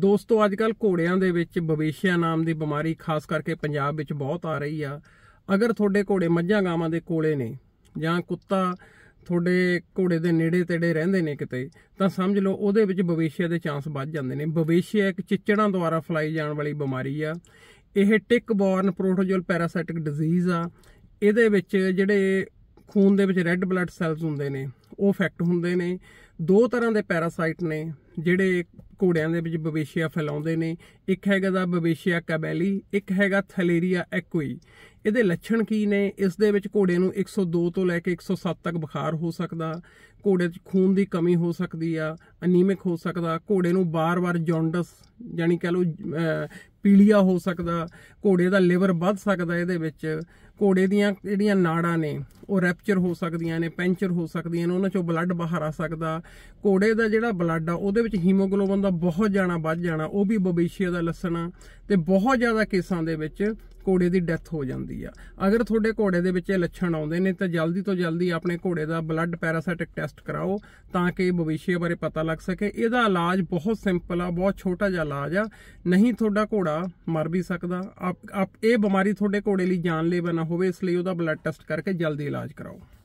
ਦੋਸਤੋ ਅੱਜ ਕੱਲ ਘੋੜਿਆਂ ਦੇ ਵਿੱਚ ਬਵੇਸ਼ਿਆ ਨਾਮ ਦੀ ਬਿਮਾਰੀ ਖਾਸ ਕਰਕੇ ਪੰਜਾਬ ਵਿੱਚ ਬਹੁਤ ਆ ਰਹੀ ਆ ਅਗਰ ਤੁਹਾਡੇ ਘੋੜੇ ਮੱਝਾਂ ਗਾਵਾਂ ਦੇ ਕੋਲੇ ਨੇ ਜਾਂ ਕੁੱਤਾ ਤੁਹਾਡੇ ਘੋੜੇ ਦੇ ਨੇੜੇ ਤੇੜੇ ਰਹਿੰਦੇ ਨੇ ਕਿਤੇ ਤਾਂ ਸਮਝ ਲਓ ਉਹਦੇ ਵਿੱਚ ਬਵੇਸ਼ਿਆ ਦੇ ਚਾਂਸ ਵੱਧ ਜਾਂਦੇ ਨੇ ਬਵੇਸ਼ਿਆ ਇੱਕ ਚਿੱਚੜਾਂ ਦੁਆਰਾ ਫਲਾਈ ਜਾਣ ਵਾਲੀ ਬਿਮਾਰੀ ਆ ਇਹ ਟਿਕ ਬੋਰਨ ਪ੍ਰੋਟੋਜੋਲ ਪੈਰਾਸਾਈਟਿਕ ਡਿਜ਼ੀਜ਼ ਆ ਇਹਦੇ ਵਿੱਚ ਜਿਹੜੇ ਖੂਨ ਦੇ ਵਿੱਚ ਰੈੱਡ ਬਲੱਡ ਸੈਲਸ ਹੁੰਦੇ ਨੇ ਉਹ ਇਫੈਕਟ ਹੁੰਦੇ ਨੇ ਦੋ ਤਰ੍ਹਾਂ ਦੇ ਪੈਰਾਸਾਈਟ ਨੇ ਜਿਹੜੇ ਘੋੜਿਆਂ ਦੇ ਵਿੱਚ ਬਵੇਸ਼ੀਆ ਫੈਲਾਉਂਦੇ ਨੇ ਇੱਕ ਹੈਗਾ ਦਾ ਬਵੇਸ਼ੀਆ ਕਬੈਲੀ ਇੱਕ ਹੈਗਾ ਥਲੇਰੀਆ ਐਕੁਈ ਇਹਦੇ ਲੱਛਣ ਕੀ ਨੇ ਇਸ ਦੇ ਵਿੱਚ ਘੋੜੇ ਨੂੰ 102 ਤੋਂ ਲੈ ਕੇ 107 ਤੱਕ ਬੁਖਾਰ ਹੋ ਸਕਦਾ ਘੋੜੇ 'ਚ ਖੂਨ ਦੀ ਕਮੀ ਹੋ ਸਕਦੀ ਆ ਅਨੀਮਿਕ ਹੋ ਸਕਦਾ ਘੋੜੇ ਨੂੰ ਬਾਰ-ਬਾਰ ਜੌਂਡਸ ਯਾਨੀ ਕਹ ਲੋ ਪੀਲੀਆ ਹੋ ਸਕਦਾ ਘੋੜੇ ਦਾ ਲਿਵਰ ਵੱਧ ਸਕਦਾ ਇਹਦੇ ਵਿੱਚ ਘੋੜੇ ਦੀਆਂ ਜਿਹੜੀਆਂ ਨਾੜਾਂ ਨੇ ਉਹ ਰੈਪਚਰ ਹੋ ਸਕਦੀਆਂ ਨੇ ਪੈਂਚਰ ਹੋ ਸਕਦੀਆਂ ਨੇ ਉਹਨਾਂ ਚੋਂ ਬਲੱਡ ਬਾਹਰ ਆ ਸਕਦਾ ਘੋੜੇ ਦਾ ਜਿਹੜਾ ਬਲੱਡ ਆ ਉਹਦੇ ਵਿੱਚ ਹੀਮੋਗਲੋਬਨ ਦਾ ਬਹੁਤ ਜਾਣਾ ਵੱਧ ਜਾਣਾ ਉਹ ਵੀ ਬਵੇਸ਼ੀਆ ਦਾ ਲੱਛਣ ਤੇ ਬਹੁਤ ਜ਼ਿਆਦਾ ਕੇਸਾਂ ਦੇ ਵਿੱਚ ਘੋੜੇ ਦੀ ਡੈਥ ਹੋ ਜਾਂਦੀ ਆ ਅਗਰ ਤੁਹਾਡੇ ਘੋੜੇ ਦੇ ਵਿੱਚ ਇਹ ਲੱਛਣ ਆਉਂਦੇ ਨੇ ਤਾਂ ਜਲਦੀ ਤੋਂ ਜਲਦੀ ਆਪਣੇ ਘੋੜੇ ਦਾ ਬਲੱਡ ਪੈਰਾਸਾਈਟਿਕ ਟੈਸਟ ਕਰਾਓ ਤਾਂ ਕਿ ਭਵਿਸ਼ੇ ਬਾਰੇ ਪਤਾ ਲੱਗ ਸਕੇ ਇਹਦਾ ਇਲਾਜ ਬਹੁਤ ਸਿੰਪਲ ਆ ਬਹੁਤ ਛੋਟਾ ਜਿਹਾ ਇਲਾਜ ਆ ਨਹੀਂ ਤੁਹਾਡਾ ਘੋੜਾ ਮਰ ਵੀ ਸਕਦਾ ਆਪ ਇਹ ਬਿਮਾਰੀ ਤੁਹਾਡੇ ਘੋੜੇ ਲਈ ਜਾਨਲੇਵਾ ਨਾ ਹੋਵੇ ਇਸ ਲਈ ਉਹਦਾ ਬਲੱਡ ਟੈਸਟ ਕਰਕੇ ਜਲਦੀ ਇਲਾਜ ਕਰਾਓ